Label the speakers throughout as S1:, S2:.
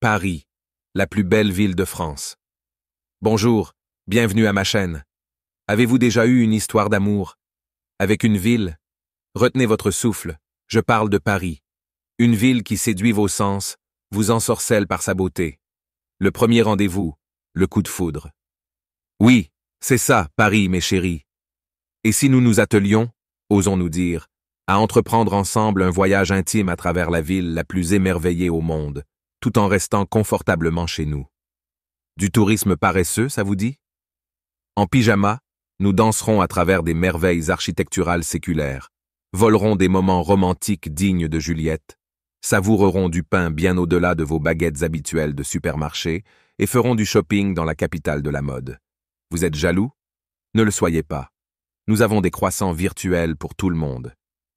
S1: Paris, la plus belle ville de France. Bonjour, bienvenue à ma chaîne. Avez-vous déjà eu une histoire d'amour avec une ville Retenez votre souffle, je parle de Paris. Une ville qui séduit vos sens, vous ensorcelle par sa beauté. Le premier rendez-vous, le coup de foudre. Oui, c'est ça, Paris, mes chéris. Et si nous nous attelions, osons-nous dire, à entreprendre ensemble un voyage intime à travers la ville la plus émerveillée au monde, tout en restant confortablement chez nous. Du tourisme paresseux, ça vous dit En pyjama, nous danserons à travers des merveilles architecturales séculaires, volerons des moments romantiques dignes de Juliette, savourerons du pain bien au-delà de vos baguettes habituelles de supermarché et ferons du shopping dans la capitale de la mode. Vous êtes jaloux Ne le soyez pas. Nous avons des croissants virtuels pour tout le monde.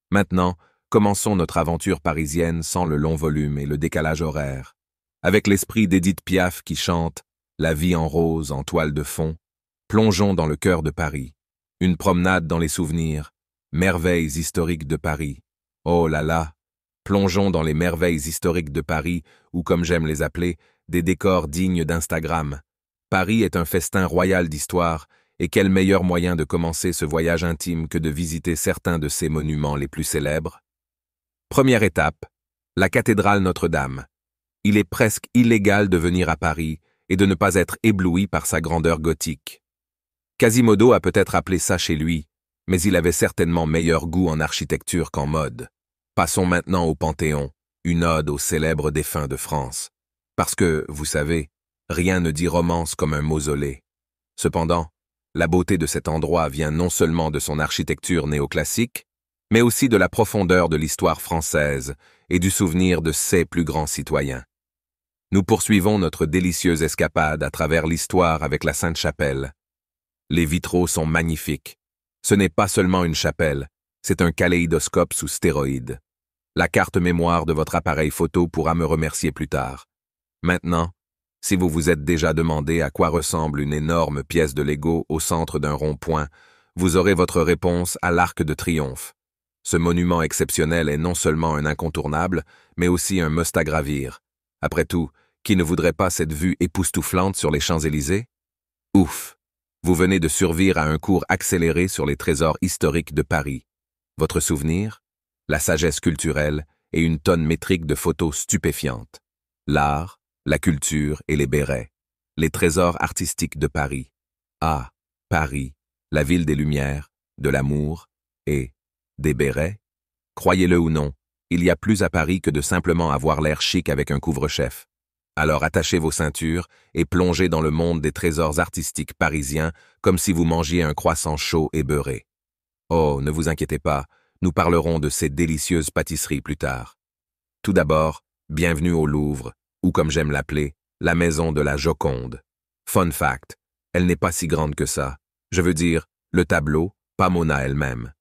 S1: Maintenant, Commençons notre aventure parisienne sans le long volume et le décalage horaire, avec l'esprit d'Edith Piaf qui chante La vie en rose en toile de fond, plongeons dans le cœur de Paris, une promenade dans les souvenirs, merveilles historiques de Paris. Oh là là, plongeons dans les merveilles historiques de Paris, ou comme j'aime les appeler, des décors dignes d'Instagram. Paris est un festin royal d'histoire, et quel meilleur moyen de commencer ce voyage intime que de visiter certains de ses monuments les plus célèbres Première étape, la cathédrale Notre-Dame. Il est presque illégal de venir à Paris et de ne pas être ébloui par sa grandeur gothique. Quasimodo a peut-être appelé ça chez lui, mais il avait certainement meilleur goût en architecture qu'en mode. Passons maintenant au Panthéon, une ode aux célèbres défunts de France. Parce que, vous savez, rien ne dit romance comme un mausolée. Cependant, la beauté de cet endroit vient non seulement de son architecture néoclassique, mais aussi de la profondeur de l'histoire française et du souvenir de ses plus grands citoyens. Nous poursuivons notre délicieuse escapade à travers l'histoire avec la Sainte-Chapelle. Les vitraux sont magnifiques. Ce n'est pas seulement une chapelle, c'est un kaléidoscope sous stéroïde. La carte mémoire de votre appareil photo pourra me remercier plus tard. Maintenant, si vous vous êtes déjà demandé à quoi ressemble une énorme pièce de Lego au centre d'un rond-point, vous aurez votre réponse à l'Arc de Triomphe. Ce monument exceptionnel est non seulement un incontournable, mais aussi un must à gravir. Après tout, qui ne voudrait pas cette vue époustouflante sur les Champs-Élysées? Ouf! Vous venez de survivre à un cours accéléré sur les trésors historiques de Paris. Votre souvenir? La sagesse culturelle et une tonne métrique de photos stupéfiantes. L'art, la culture et les bérets. Les trésors artistiques de Paris. Ah, Paris, la ville des Lumières, de l'amour et des bérets. Croyez-le ou non, il y a plus à Paris que de simplement avoir l'air chic avec un couvre-chef. Alors attachez vos ceintures et plongez dans le monde des trésors artistiques parisiens comme si vous mangiez un croissant chaud et beurré. Oh, ne vous inquiétez pas, nous parlerons de ces délicieuses pâtisseries plus tard. Tout d'abord, bienvenue au Louvre, ou comme j'aime l'appeler, la maison de la Joconde. Fun fact, elle n'est pas si grande que ça. Je veux dire, le tableau, pas Mona elle-même.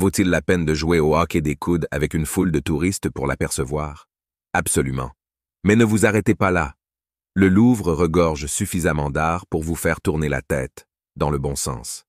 S1: Vaut-il la peine de jouer au hockey des coudes avec une foule de touristes pour l'apercevoir Absolument. Mais ne vous arrêtez pas là. Le Louvre regorge suffisamment d'art pour vous faire tourner la tête, dans le bon sens.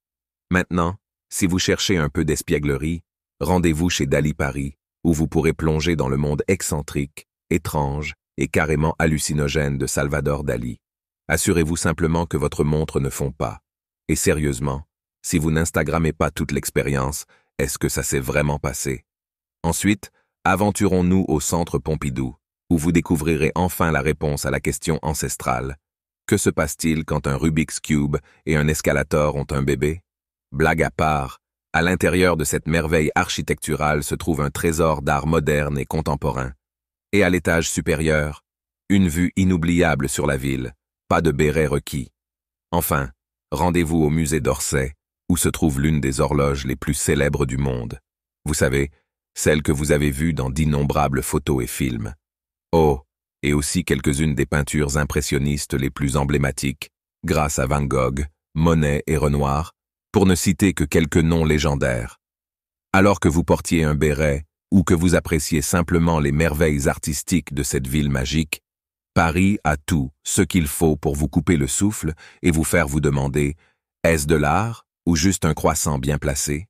S1: Maintenant, si vous cherchez un peu d'espièglerie, rendez-vous chez Dali Paris, où vous pourrez plonger dans le monde excentrique, étrange et carrément hallucinogène de Salvador Dali. Assurez-vous simplement que votre montre ne fond pas. Et sérieusement, si vous n'instagrammez pas toute l'expérience, est-ce que ça s'est vraiment passé Ensuite, aventurons-nous au centre Pompidou, où vous découvrirez enfin la réponse à la question ancestrale. Que se passe-t-il quand un Rubik's Cube et un escalator ont un bébé Blague à part, à l'intérieur de cette merveille architecturale se trouve un trésor d'art moderne et contemporain. Et à l'étage supérieur, une vue inoubliable sur la ville, pas de béret requis. Enfin, rendez-vous au musée d'Orsay, où se trouve l'une des horloges les plus célèbres du monde. Vous savez, celle que vous avez vue dans d'innombrables photos et films. Oh, et aussi quelques-unes des peintures impressionnistes les plus emblématiques, grâce à Van Gogh, Monet et Renoir, pour ne citer que quelques noms légendaires. Alors que vous portiez un béret ou que vous appréciez simplement les merveilles artistiques de cette ville magique, Paris a tout ce qu'il faut pour vous couper le souffle et vous faire vous demander est-ce de l'art ou juste un croissant bien placé,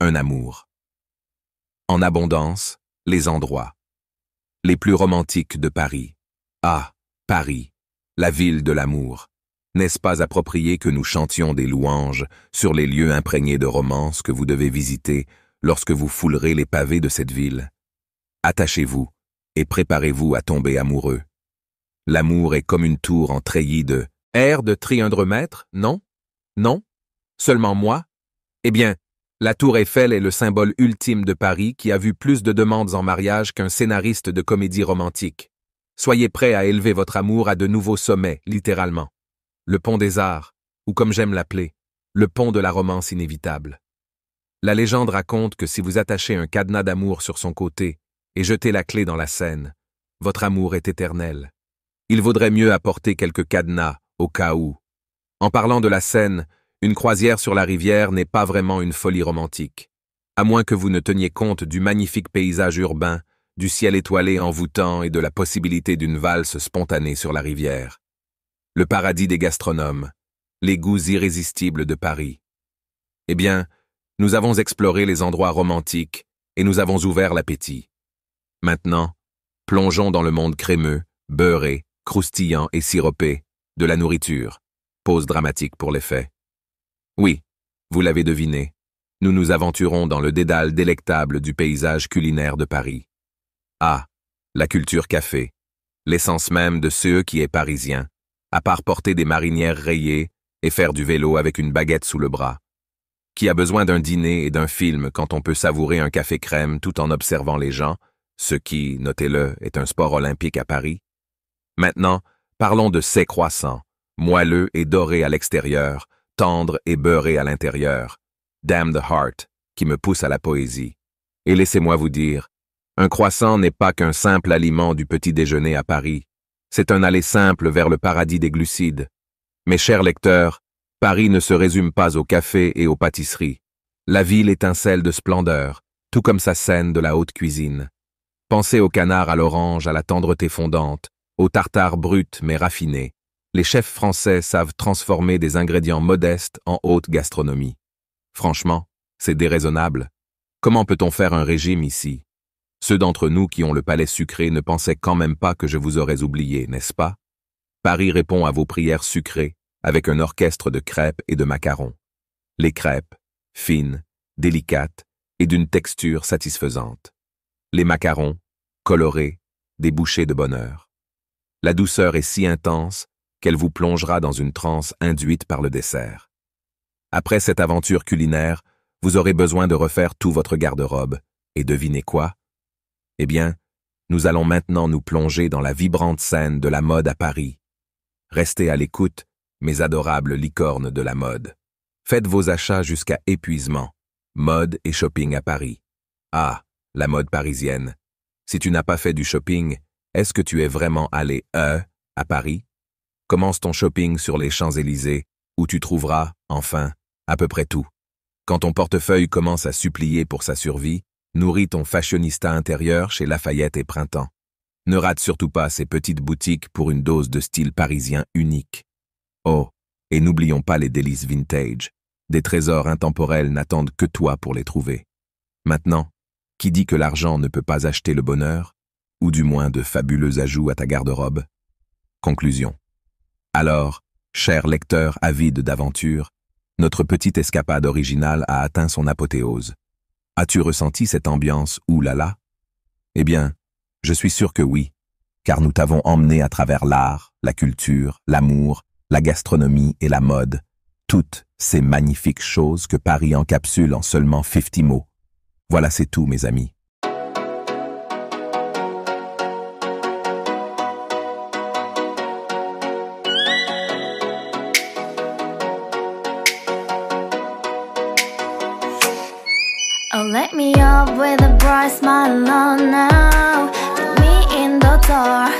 S1: un amour. En abondance, les endroits. Les plus romantiques de Paris. Ah, Paris, la ville de l'amour. N'est-ce pas approprié que nous chantions des louanges sur les lieux imprégnés de romance que vous devez visiter lorsque vous foulerez les pavés de cette ville Attachez-vous et préparez-vous à tomber amoureux. L'amour est comme une tour en treillis de air de maître, non Non Seulement moi Eh bien, la Tour Eiffel est le symbole ultime de Paris qui a vu plus de demandes en mariage qu'un scénariste de comédie romantique. Soyez prêt à élever votre amour à de nouveaux sommets, littéralement. Le pont des arts, ou comme j'aime l'appeler, le pont de la romance inévitable. La légende raconte que si vous attachez un cadenas d'amour sur son côté et jetez la clé dans la Seine, votre amour est éternel. Il vaudrait mieux apporter quelques cadenas, au cas où. En parlant de la Seine, une croisière sur la rivière n'est pas vraiment une folie romantique, à moins que vous ne teniez compte du magnifique paysage urbain, du ciel étoilé envoûtant et de la possibilité d'une valse spontanée sur la rivière. Le paradis des gastronomes, les goûts irrésistibles de Paris. Eh bien, nous avons exploré les endroits romantiques et nous avons ouvert l'appétit. Maintenant, plongeons dans le monde crémeux, beurré, croustillant et siropé de la nourriture. Pause dramatique pour les faits. Oui, vous l'avez deviné, nous nous aventurons dans le dédale délectable du paysage culinaire de Paris. Ah, la culture café, l'essence même de ceux qui est parisien, à part porter des marinières rayées et faire du vélo avec une baguette sous le bras. Qui a besoin d'un dîner et d'un film quand on peut savourer un café crème tout en observant les gens, ce qui, notez-le, est un sport olympique à Paris. Maintenant, parlons de ces croissants, moelleux et dorés à l'extérieur, tendre et beurré à l'intérieur, Damn the Heart, qui me pousse à la poésie. Et laissez-moi vous dire, un croissant n'est pas qu'un simple aliment du petit déjeuner à Paris. C'est un aller simple vers le paradis des glucides. Mes chers lecteurs, Paris ne se résume pas au café et aux pâtisseries. La ville étincelle de splendeur, tout comme sa scène de la haute cuisine. Pensez au canard à l'orange, à la tendreté fondante, au tartare brut mais raffiné, les chefs français savent transformer des ingrédients modestes en haute gastronomie. Franchement, c'est déraisonnable. Comment peut-on faire un régime ici Ceux d'entre nous qui ont le palais sucré ne pensaient quand même pas que je vous aurais oublié, n'est-ce pas Paris répond à vos prières sucrées avec un orchestre de crêpes et de macarons. Les crêpes, fines, délicates et d'une texture satisfaisante. Les macarons, colorés, des de bonheur. La douceur est si intense qu'elle vous plongera dans une transe induite par le dessert. Après cette aventure culinaire, vous aurez besoin de refaire tout votre garde-robe. Et devinez quoi Eh bien, nous allons maintenant nous plonger dans la vibrante scène de la mode à Paris. Restez à l'écoute, mes adorables licornes de la mode. Faites vos achats jusqu'à épuisement. Mode et shopping à Paris. Ah, la mode parisienne. Si tu n'as pas fait du shopping, est-ce que tu es vraiment allé, euh, à Paris Commence ton shopping sur les Champs-Élysées, où tu trouveras, enfin, à peu près tout. Quand ton portefeuille commence à supplier pour sa survie, nourris ton fashionista intérieur chez Lafayette et Printemps. Ne rate surtout pas ces petites boutiques pour une dose de style parisien unique. Oh, et n'oublions pas les délices vintage. Des trésors intemporels n'attendent que toi pour les trouver. Maintenant, qui dit que l'argent ne peut pas acheter le bonheur, ou du moins de fabuleux ajouts à ta garde-robe Conclusion. Alors, cher lecteur avide d'aventure, notre petite escapade originale a atteint son apothéose. As-tu ressenti cette ambiance oulala Eh bien, je suis sûr que oui, car nous t'avons emmené à travers l'art, la culture, l'amour, la gastronomie et la mode, toutes ces magnifiques choses que Paris encapsule en seulement 50 mots. Voilà, c'est tout, mes amis. smile on now Put me in the door